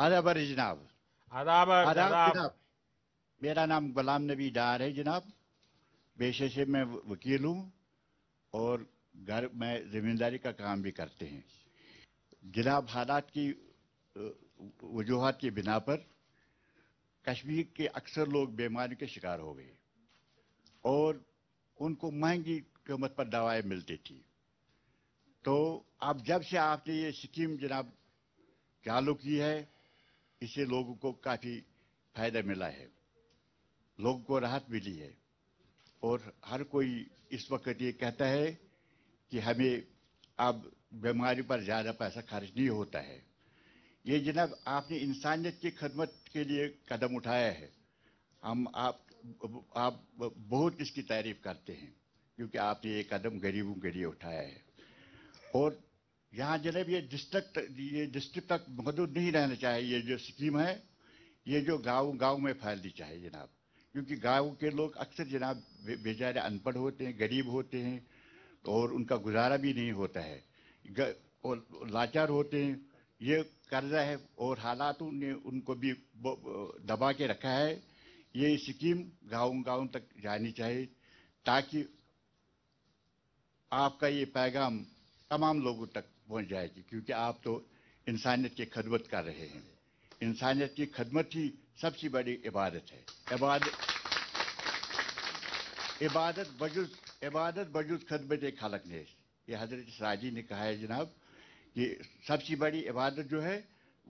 अरे जनाब अदाब जनाब मेरा नाम गुलाम नबी डार है जनाब पेशे से मैं वकील हूँ और घर में जिम्मेदारी का काम भी करते हैं जनाब हालात की वजूहत की बिना पर कश्मीर के अक्सर लोग बीमारी के शिकार हो गए और उनको महंगी कीमत पर दवाएं मिलती थी तो अब जब से आपने ये स्कीम जनाब चालू की है इससे लोगों को काफ़ी फायदा मिला है लोगों को राहत मिली है और हर कोई इस वक्त ये कहता है कि हमें अब बीमारी पर ज़्यादा पैसा खर्च नहीं होता है ये जनाब आपने इंसानियत की खदमत के लिए कदम उठाया है हम आप आप बहुत इसकी तारीफ करते हैं क्योंकि आपने ये कदम गरीबों के लिए उठाया है और यहाँ जनेब ये डिस्ट्रिक्ट ये डिस्ट्रिक्ट तक महदूद नहीं रहना चाहिए ये जो स्कीम है ये जो गांव गांव में फैलनी चाहिए जनाब क्योंकि गांव के लोग अक्सर जनाब बेचारे अनपढ़ होते हैं गरीब होते हैं और उनका गुजारा भी नहीं होता है और लाचार होते हैं ये कर्जा है और हालात ने उनको भी दबा के रखा है ये स्कीम गाँव गाँव तक जानी चाहिए ताकि आपका ये पैगाम तमाम लोगों तक पहुंच जाएगी क्योंकि आप तो इंसानियत की खदमत कर रहे हैं इंसानियत की खदमत ही सबसे बड़ी इबादत है इबादत इबादत बजुज इबादत बजुज खदमत खालक ने ये हजरत साजी ने कहा है जनाब कि सबसे बड़ी इबादत जो है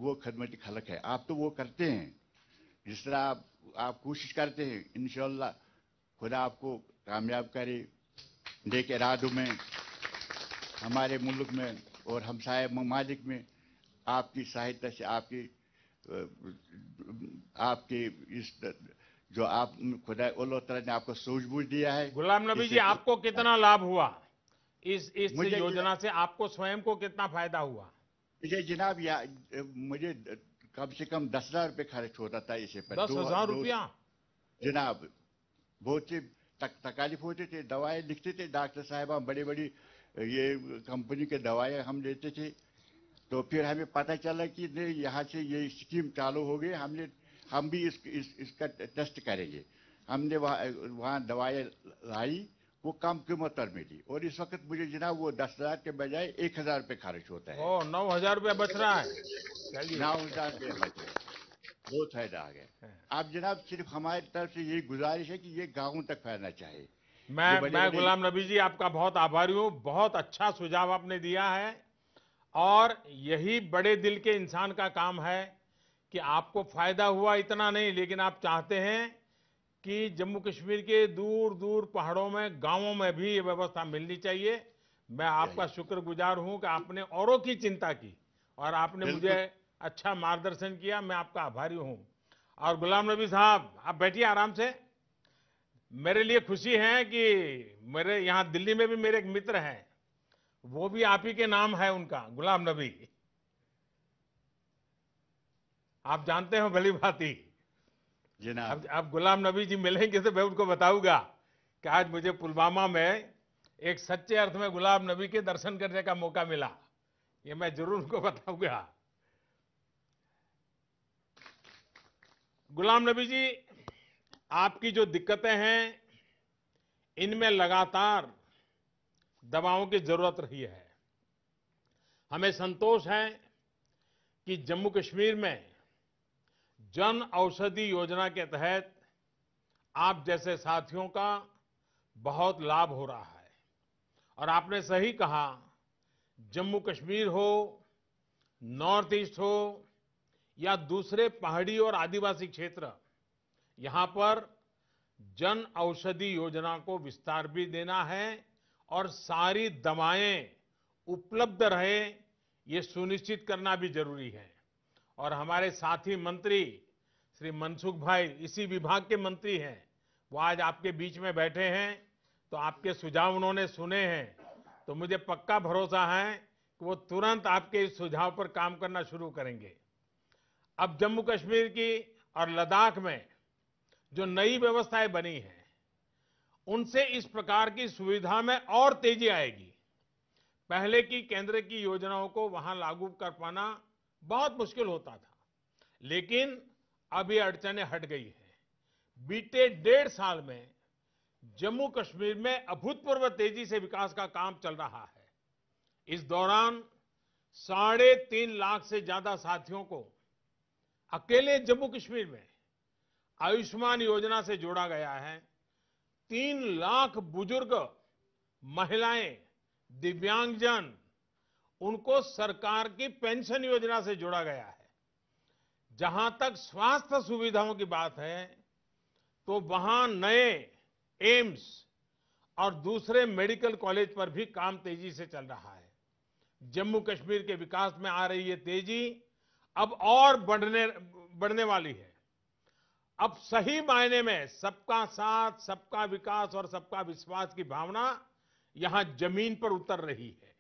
वो खदमत खलक है आप तो वो करते हैं जिस तरह आप आप कोशिश करते हैं इन खुदा आपको कामयाब करे देख इरादों में हमारे मुल्क में और हम हमसाय ममालिक में आपकी सहायता से आपकी आपकी इस जो आप खुदा तला ने आपको सूझबूझ दिया है गुलाम नबी जी आपको कितना लाभ हुआ इस इस योजना से आपको स्वयं को कितना फायदा हुआ मुझे जनाब या मुझे कम से कम दस हजार रुपये खर्च होता था इसे पर दस हजार रुपया जनाब बहुत ही तक तकालीफ होते थे दवाएं लिखते थे डॉक्टर साहब हम बड़ी बड़ी ये कंपनी के दवाएं हम लेते थे तो फिर हमें पता चला कि नहीं यहाँ से ये स्कीम चालू हो गई हमने हम भी इस, इस इसका टेस्ट करेंगे हमने वहाँ वहाँ दवाएँ लाई वो कम कीमत पर मिली और इस वक्त मुझे जना वो दस हजार के बजाय एक हजार रुपये खर्च होता है ओ, नौ हजार रुपया बच रहा है नौ हजार रुपया बच रहा है बहुत फायदा आ गया आप हाँ। जनाब सिर्फ हमारी तरफ से यही गुजारिश है कि ये गाँव तक फैलना चाहिए मैं मैं गुलाम नबी जी आपका बहुत आभारी हूँ बहुत अच्छा सुझाव आपने दिया है और यही बड़े दिल के इंसान का काम है कि आपको फायदा हुआ इतना नहीं लेकिन आप चाहते हैं कि जम्मू कश्मीर के दूर दूर पहाड़ों में गांवों में भी ये व्यवस्था मिलनी चाहिए मैं आपका शुक्रगुजार हूं कि आपने औरों की चिंता की और आपने मुझे अच्छा मार्गदर्शन किया मैं आपका आभारी हूं और गुलाम नबी साहब आप बैठिए आराम से मेरे लिए खुशी है कि मेरे यहां दिल्ली में भी मेरे एक मित्र हैं वो भी आप ही के नाम है उनका गुलाम नबी आप जानते हो भली भांति जनाब अब, अब गुलाम नबी जी मिलेंगे तो मैं उनको बताऊंगा कि आज मुझे पुलवामा में एक सच्चे अर्थ में गुलाम नबी के दर्शन करने का मौका मिला ये मैं जरूर उनको बताऊंगा गुलाम नबी जी आपकी जो दिक्कतें हैं इनमें लगातार दवाओं की जरूरत रही है हमें संतोष है कि जम्मू कश्मीर में जन औषधि योजना के तहत आप जैसे साथियों का बहुत लाभ हो रहा है और आपने सही कहा जम्मू कश्मीर हो नॉर्थ ईस्ट हो या दूसरे पहाड़ी और आदिवासी क्षेत्र यहां पर जन औषधि योजना को विस्तार भी देना है और सारी दवाएं उपलब्ध रहे ये सुनिश्चित करना भी जरूरी है और हमारे साथी मंत्री श्री मनसुख भाई इसी विभाग के मंत्री हैं वो आज आपके बीच में बैठे हैं तो आपके सुझाव उन्होंने सुने हैं तो मुझे पक्का भरोसा है कि वो तुरंत आपके इस सुझाव पर काम करना शुरू करेंगे अब जम्मू कश्मीर की और लद्दाख में जो नई व्यवस्थाएं बनी हैं उनसे इस प्रकार की सुविधा में और तेजी आएगी पहले की केंद्र की योजनाओं को वहां लागू कर पाना बहुत मुश्किल होता था लेकिन अब ये अड़चने हट गई है बीते डेढ़ साल में जम्मू कश्मीर में अभूतपूर्व तेजी से विकास का काम चल रहा है इस दौरान साढ़े तीन लाख से ज्यादा साथियों को अकेले जम्मू कश्मीर में आयुष्मान योजना से जोड़ा गया है तीन लाख बुजुर्ग महिलाएं दिव्यांगजन उनको सरकार की पेंशन योजना से जोड़ा गया है जहां तक स्वास्थ्य सुविधाओं की बात है तो वहां नए एम्स और दूसरे मेडिकल कॉलेज पर भी काम तेजी से चल रहा है जम्मू कश्मीर के विकास में आ रही है तेजी अब और बढ़ने बढ़ने वाली है अब सही मायने में सबका साथ सबका विकास और सबका विश्वास की भावना यहां जमीन पर उतर रही है